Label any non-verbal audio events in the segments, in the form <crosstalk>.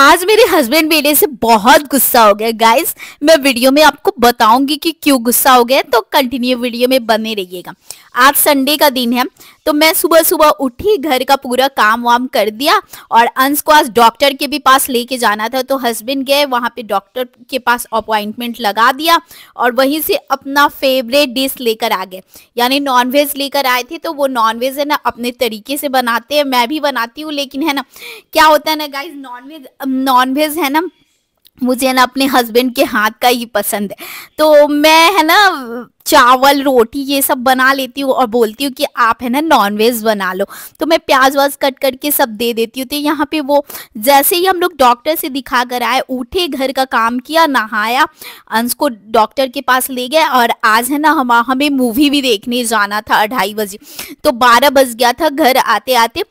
आज मेरे हस्बैंड बेटे से बहुत गुस्सा हो गया गाइस मैं वीडियो में आपको बताऊंगी कि क्यों गुस्सा हो गया तो कंटिन्यू वीडियो में बने रहिएगा आज संडे का दिन है तो मैं सुबह सुबह उठी घर का पूरा काम वाम कर दिया और अंश को आज डॉक्टर के भी पास लेके जाना था तो हस्बैंड गए वहां पे डॉक्टर के पास अपॉइंटमेंट लगा दिया और वहीं से अपना फेवरेट डिश लेकर आ गए यानी नॉनवेज लेकर आए थे तो वो नॉनवेज है ना अपने तरीके से बनाते हैं मैं भी बनाती हूँ लेकिन है ना क्या होता है ना गाइज नॉनवेज नॉनवेज है ना मुझे ना अपने हस्बैंड के हाथ का ही पसंद है तो मैं है ना चावल रोटी ये सब बना लेती हूँ और बोलती हूँ कि आप है ना नॉनवेज बना लो तो मैं प्याज व्याज कट करके सब दे देती हूँ तो यहाँ पे वो जैसे ही हम लोग डॉक्टर से दिखा कर आए उठे घर का काम किया नहाया अंश को डॉक्टर के पास ले गए और आज है ना हम हमें मूवी भी देखने जाना था अढ़ाई बजे तो बारह बज गया था घर आते आते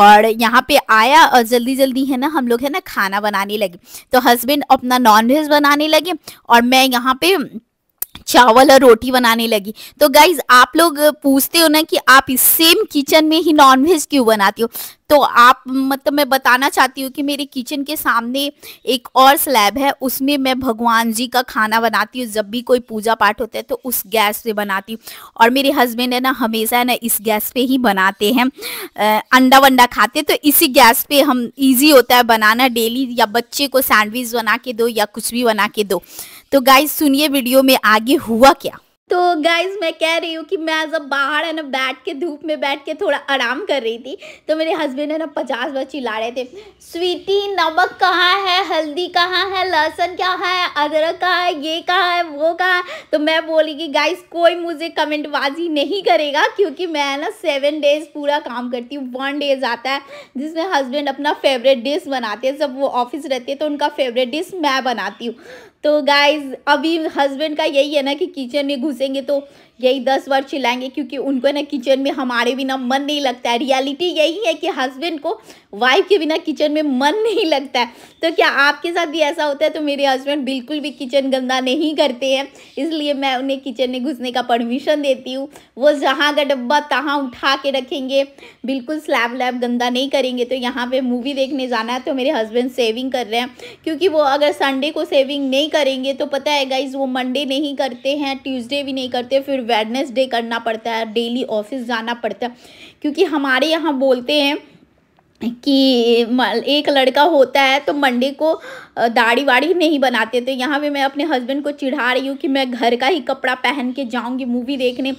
और यहाँ पे आया और जल्दी जल्दी है ना हम लोग है ना खाना बनाने लगे तो हस्बैंड अपना नॉनवेज बनाने लगे और मैं यहाँ पे चावल और रोटी बनाने लगी तो गाइज आप लोग पूछते हो ना कि आप इस सेम किचन में ही नॉनवेज क्यों बनाती हो तो आप मतलब मैं बताना चाहती हूँ कि मेरे किचन के सामने एक और स्लैब है उसमें मैं भगवान जी का खाना बनाती हूँ जब भी कोई पूजा पाठ होता है तो उस गैस पे बनाती हूँ और मेरे हस्बैंड है ना हमेशा है ना इस गैस पे ही बनाते हैं अंडा वंडा खाते तो इसी गैस पे हम इजी होता है बनाना डेली या बच्चे को सैंडविच बना के दो या कुछ भी बना के दो तो गाइज सुनिए वीडियो में आगे हुआ क्या तो गाइज मैं कह रही हूँ कि मैं जब बाहर है ना बैठ के धूप में बैठ के थोड़ा आराम कर रही थी तो मेरे हस्बैंड है ना पचास बार चिल्ला रहे थे स्वीटी नमक कहाँ है हल्दी कहाँ है लहसुन कहाँ है अदरक कहाँ है ये कहाँ है वो कहाँ है तो मैं बोली कि गाइज कोई मुझे कमेंटबाजी नहीं करेगा क्योंकि मैं ना सेवन डेज पूरा काम करती हूँ वन डेज आता है जिसमें हस्बैंड अपना फेवरेट डिश बनाते हैं जब वो ऑफिस रहते हैं तो उनका फेवरेट डिश मैं बनाती हूँ तो गाइज अभी हस्बैंड का यही है ना कि किचन में घुसेंगे तो यही दस बार चिल्लाएंगे क्योंकि उनको ना किचन में हमारे बिना मन नहीं लगता है रियलिटी यही है कि हस्बैंड को वाइफ के बिना किचन में मन नहीं लगता है तो क्या आपके साथ भी ऐसा होता है तो मेरे हस्बैंड बिल्कुल भी किचन गंदा नहीं करते हैं इसलिए मैं उन्हें किचन में घुसने का परमिशन देती हूँ वो जहाँ का डब्बा तहाँ उठा के रखेंगे बिल्कुल स्लैब व्लैब गंदा नहीं करेंगे तो यहाँ पर मूवी देखने जाना है तो मेरे हस्बैंड सेविंग कर रहे हैं क्योंकि वो अगर संडे को सेविंग नहीं करेंगे तो पता है गाइज वो मंडे नहीं करते हैं ट्यूसडे भी नहीं करते फिर वेडनेसडे करना पड़ता है डेली ऑफिस जाना पड़ता है क्योंकि हमारे यहाँ बोलते हैं कि एक लड़का होता है तो मंडे को दाढ़ी वाड़ी नहीं बनाते तो यहाँ पे मैं अपने हस्बैंड को चिढ़ा रही हूँ कि मैं घर का ही कपड़ा पहन के जाऊँगी मूवी देखने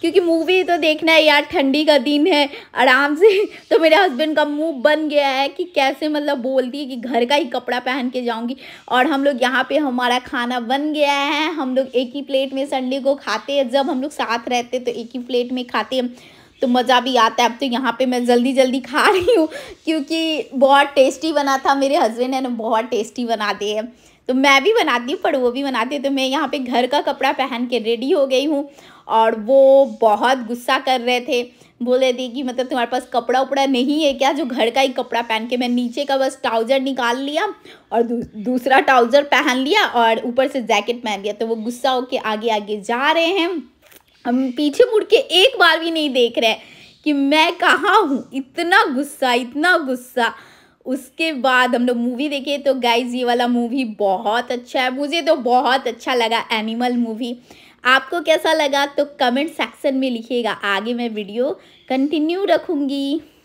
क्योंकि मूवी तो देखना है यार ठंडी का दिन है आराम से <laughs> तो मेरे हस्बैंड का मुंह बन गया है कि कैसे मतलब बोलती है कि घर का ही कपड़ा पहन के जाऊँगी और हम लोग यहाँ पर हमारा खाना बन गया है हम लोग एक ही प्लेट में संडे को खाते हैं जब हम लोग साथ रहते तो एक ही प्लेट में खाते हैं तो मज़ा भी आता है अब तो यहाँ पे मैं जल्दी जल्दी खा रही हूँ क्योंकि बहुत टेस्टी बना था मेरे हस्बैंड है ना बहुत टेस्टी बनाते हैं तो मैं भी बनाती हूँ पर वो भी बनाते हैं तो मैं यहाँ पे घर का कपड़ा पहन के रेडी हो गई हूँ और वो बहुत गुस्सा कर रहे थे बोल रहे थे कि मतलब तुम्हारे पास कपड़ा उपड़ा नहीं है क्या जो घर का ही कपड़ा पहन के मैं नीचे का बस ट्राउज़र निकाल लिया और दू, दूसरा ट्राउज़र पहन लिया और ऊपर से जैकेट पहन लिया तो वो गुस्सा होके आगे आगे जा रहे हैं हम पीछे मुड़ के एक बार भी नहीं देख रहे कि मैं कहाँ हूँ इतना गुस्सा इतना गुस्सा उसके बाद हम लोग मूवी देखे तो गाइज ये वाला मूवी बहुत अच्छा है मुझे तो बहुत अच्छा लगा एनिमल मूवी आपको कैसा लगा तो कमेंट सेक्शन में लिखिएगा आगे मैं वीडियो कंटिन्यू रखूँगी